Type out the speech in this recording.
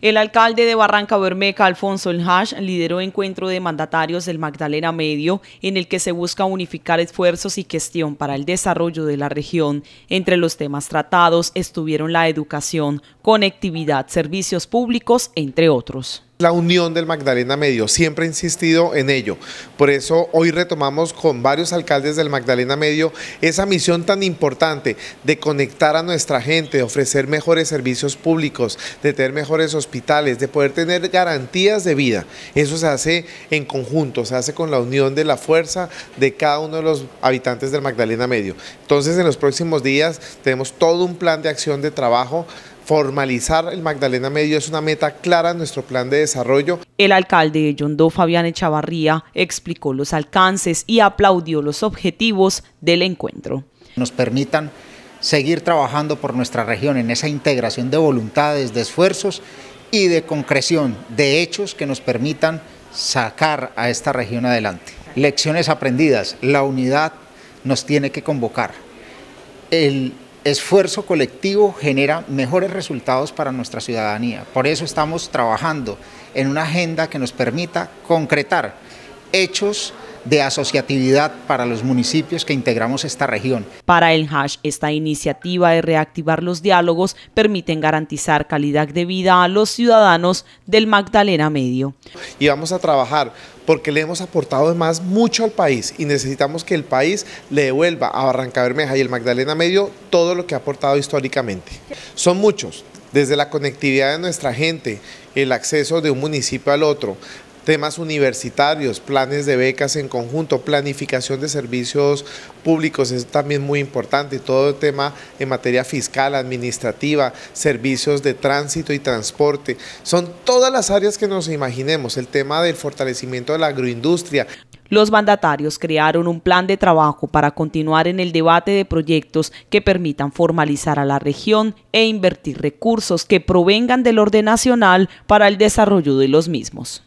El alcalde de Barranca Bermeja, Alfonso El Hash, lideró encuentro de mandatarios del Magdalena Medio, en el que se busca unificar esfuerzos y gestión para el desarrollo de la región. Entre los temas tratados estuvieron la educación, conectividad, servicios públicos, entre otros. La Unión del Magdalena Medio, siempre he insistido en ello. Por eso hoy retomamos con varios alcaldes del Magdalena Medio esa misión tan importante de conectar a nuestra gente, de ofrecer mejores servicios públicos, de tener mejores hospitales, de poder tener garantías de vida. Eso se hace en conjunto, se hace con la unión de la fuerza de cada uno de los habitantes del Magdalena Medio. Entonces en los próximos días tenemos todo un plan de acción de trabajo Formalizar el Magdalena Medio es una meta clara en nuestro plan de desarrollo. El alcalde de Yondó, Fabián Echavarría, explicó los alcances y aplaudió los objetivos del encuentro. Nos permitan seguir trabajando por nuestra región en esa integración de voluntades, de esfuerzos y de concreción de hechos que nos permitan sacar a esta región adelante. Lecciones aprendidas, la unidad nos tiene que convocar. El esfuerzo colectivo genera mejores resultados para nuestra ciudadanía. Por eso estamos trabajando en una agenda que nos permita concretar hechos de asociatividad para los municipios que integramos esta región. Para el HASH, esta iniciativa de reactivar los diálogos permiten garantizar calidad de vida a los ciudadanos del Magdalena Medio. Y vamos a trabajar porque le hemos aportado además mucho al país y necesitamos que el país le devuelva a Barranca Bermeja y el Magdalena Medio todo lo que ha aportado históricamente. Son muchos, desde la conectividad de nuestra gente, el acceso de un municipio al otro, temas universitarios, planes de becas en conjunto, planificación de servicios públicos, es también muy importante, todo el tema en materia fiscal, administrativa, servicios de tránsito y transporte, son todas las áreas que nos imaginemos, el tema del fortalecimiento de la agroindustria. Los mandatarios crearon un plan de trabajo para continuar en el debate de proyectos que permitan formalizar a la región e invertir recursos que provengan del orden nacional para el desarrollo de los mismos.